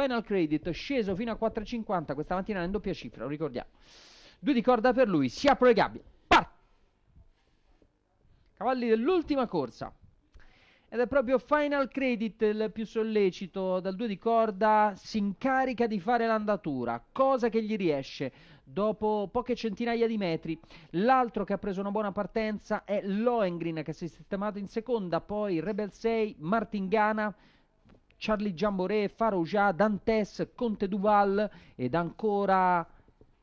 Final Credit sceso fino a 4,50 questa mattina in doppia cifra, lo ricordiamo. Due di corda per lui, si apre le gabbie. Par! Cavalli dell'ultima corsa. Ed è proprio Final Credit il più sollecito dal due di corda, si incarica di fare l'andatura, cosa che gli riesce dopo poche centinaia di metri. L'altro che ha preso una buona partenza è Lohengrin che si è sistemato in seconda, poi Rebel 6, Martingana Charlie Giamboré, Farouja, Dantes, Conte Duval ed ancora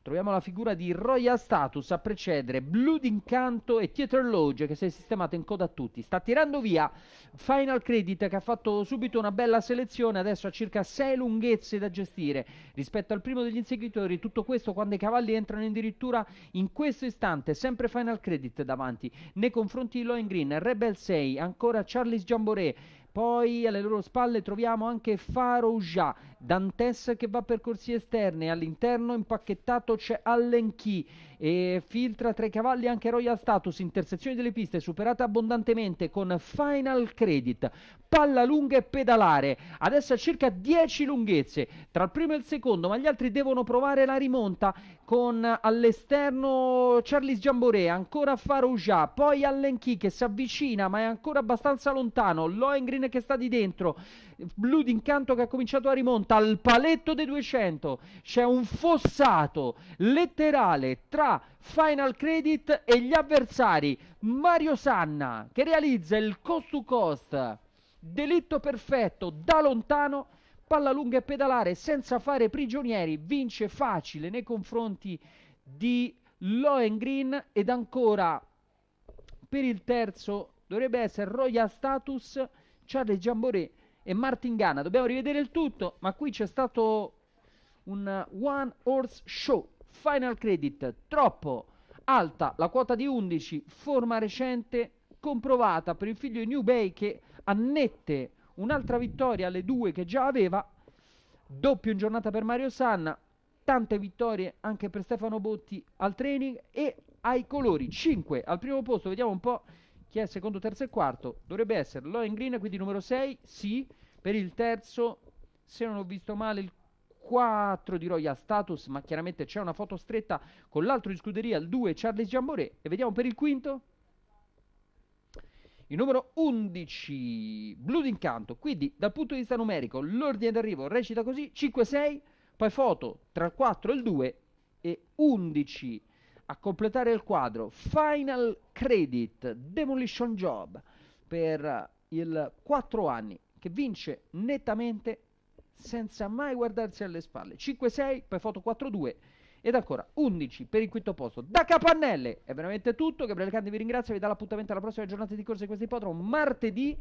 troviamo la figura di Royal Status a precedere Blue d'Incanto e Theater Lodge che si è sistemato in coda a tutti sta tirando via Final Credit che ha fatto subito una bella selezione adesso ha circa 6 lunghezze da gestire rispetto al primo degli inseguitori tutto questo quando i cavalli entrano addirittura in questo istante sempre Final Credit davanti nei confronti Loin Green Rebel 6 ancora Charles Jamboree, poi alle loro spalle troviamo anche Faro Uja, Dantes che va per corsie esterne, all'interno impacchettato c'è Allen Key e filtra tra i cavalli anche Royal Status, intersezione delle piste superata abbondantemente con Final Credit, palla lunga e pedalare, adesso a circa 10 lunghezze tra il primo e il secondo, ma gli altri devono provare la rimonta con all'esterno Charles Giamboré, ancora Faro Uja, poi Allen Key che si avvicina ma è ancora abbastanza lontano, Lohengrin che sta di dentro, Blu d'incanto che ha cominciato a rimonta al paletto dei 200, c'è un fossato letterale tra Final Credit e gli avversari, Mario Sanna che realizza il cost to cost, delitto perfetto da lontano, palla lunga e pedalare senza fare prigionieri, vince facile nei confronti di Lohengrin ed ancora per il terzo dovrebbe essere Royal Status Charlie Giambore e Martin Ganna. Dobbiamo rivedere il tutto, ma qui c'è stato un one horse show. Final credit troppo alta, la quota di 11, forma recente comprovata per il figlio di New Bay che annette un'altra vittoria alle due che già aveva, doppio in giornata per Mario Sanna, tante vittorie anche per Stefano Botti al training e ai colori, 5 al primo posto, vediamo un po' Chi è secondo, terzo e quarto? Dovrebbe essere Loen Green, quindi numero 6, sì. Per il terzo, se non ho visto male, il 4 di Roya Status, ma chiaramente c'è una foto stretta con l'altro in scuderia, il 2 Charles Giambore. E vediamo per il quinto. Il numero 11, blu d'incanto. Quindi dal punto di vista numerico l'ordine d'arrivo recita così, 5-6, poi foto tra il 4 e il 2 e 11 a completare il quadro Final Credit Demolition Job per il 4 anni che vince nettamente senza mai guardarsi alle spalle 5-6 per foto 4-2 ed ancora 11 per il quinto posto da Capannelle è veramente tutto Gabriele Canti vi ringrazio vi dà l'appuntamento alla prossima giornata di corsa di questo ippodromo martedì